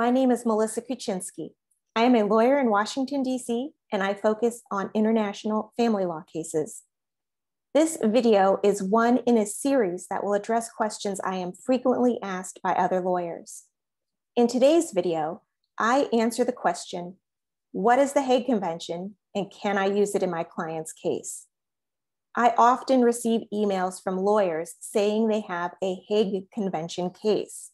My name is Melissa Kuczynski. I am a lawyer in Washington, D.C., and I focus on international family law cases. This video is one in a series that will address questions I am frequently asked by other lawyers. In today's video, I answer the question, what is the Hague Convention and can I use it in my client's case? I often receive emails from lawyers saying they have a Hague Convention case.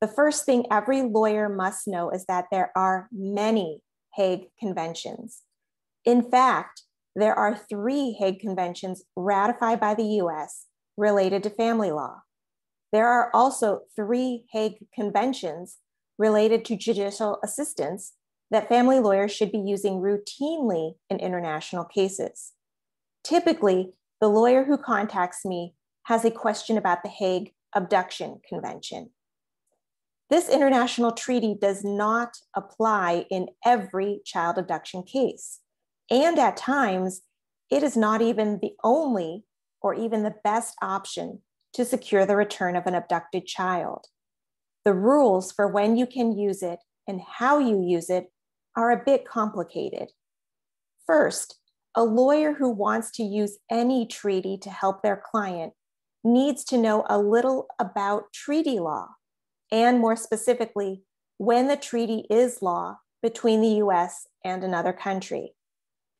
The first thing every lawyer must know is that there are many Hague Conventions. In fact, there are three Hague Conventions ratified by the US related to family law. There are also three Hague Conventions related to judicial assistance that family lawyers should be using routinely in international cases. Typically, the lawyer who contacts me has a question about the Hague Abduction Convention. This international treaty does not apply in every child abduction case. And at times, it is not even the only or even the best option to secure the return of an abducted child. The rules for when you can use it and how you use it are a bit complicated. First, a lawyer who wants to use any treaty to help their client needs to know a little about treaty law and more specifically, when the treaty is law between the US and another country.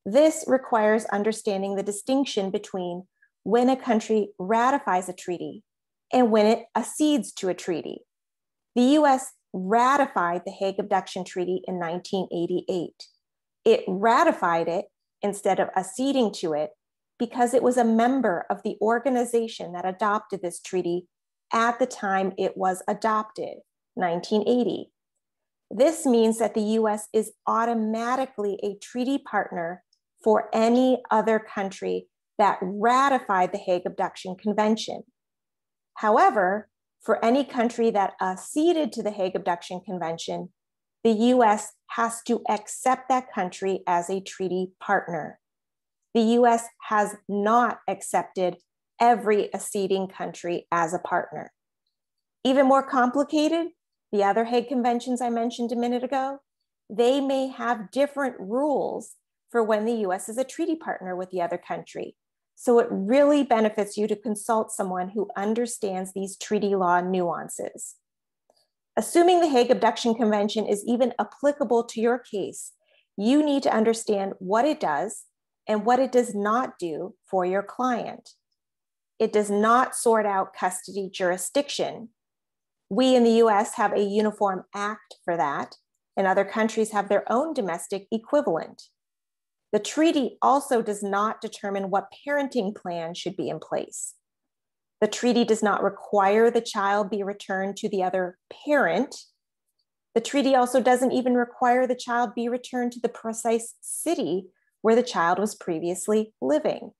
This requires understanding the distinction between when a country ratifies a treaty and when it accedes to a treaty. The US ratified the Hague Abduction Treaty in 1988. It ratified it instead of acceding to it because it was a member of the organization that adopted this treaty at the time it was adopted, 1980. This means that the US is automatically a treaty partner for any other country that ratified the Hague Abduction Convention. However, for any country that acceded to the Hague Abduction Convention, the US has to accept that country as a treaty partner. The US has not accepted every acceding country as a partner. Even more complicated, the other Hague conventions I mentioned a minute ago, they may have different rules for when the US is a treaty partner with the other country. So it really benefits you to consult someone who understands these treaty law nuances. Assuming the Hague Abduction Convention is even applicable to your case, you need to understand what it does and what it does not do for your client. It does not sort out custody jurisdiction. We in the US have a uniform act for that, and other countries have their own domestic equivalent. The treaty also does not determine what parenting plan should be in place. The treaty does not require the child be returned to the other parent. The treaty also doesn't even require the child be returned to the precise city where the child was previously living.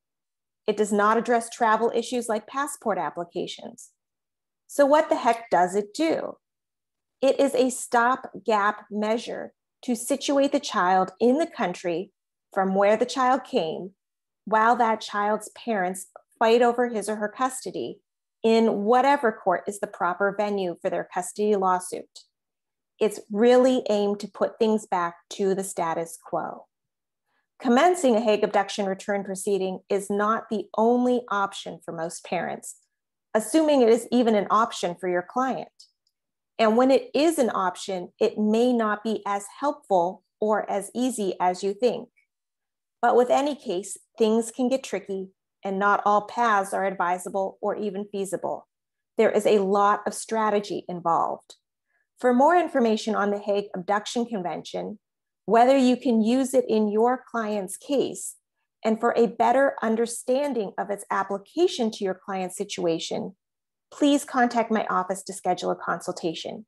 It does not address travel issues like passport applications. So, what the heck does it do? It is a stopgap measure to situate the child in the country from where the child came while that child's parents fight over his or her custody in whatever court is the proper venue for their custody lawsuit. It's really aimed to put things back to the status quo. Commencing a Hague abduction return proceeding is not the only option for most parents, assuming it is even an option for your client. And when it is an option, it may not be as helpful or as easy as you think. But with any case, things can get tricky and not all paths are advisable or even feasible. There is a lot of strategy involved. For more information on the Hague Abduction Convention, whether you can use it in your client's case, and for a better understanding of its application to your client's situation, please contact my office to schedule a consultation.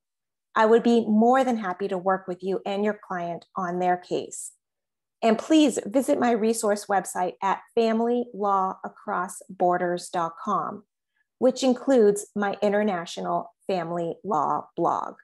I would be more than happy to work with you and your client on their case. And please visit my resource website at familylawacrossborders.com, which includes my international family law blog.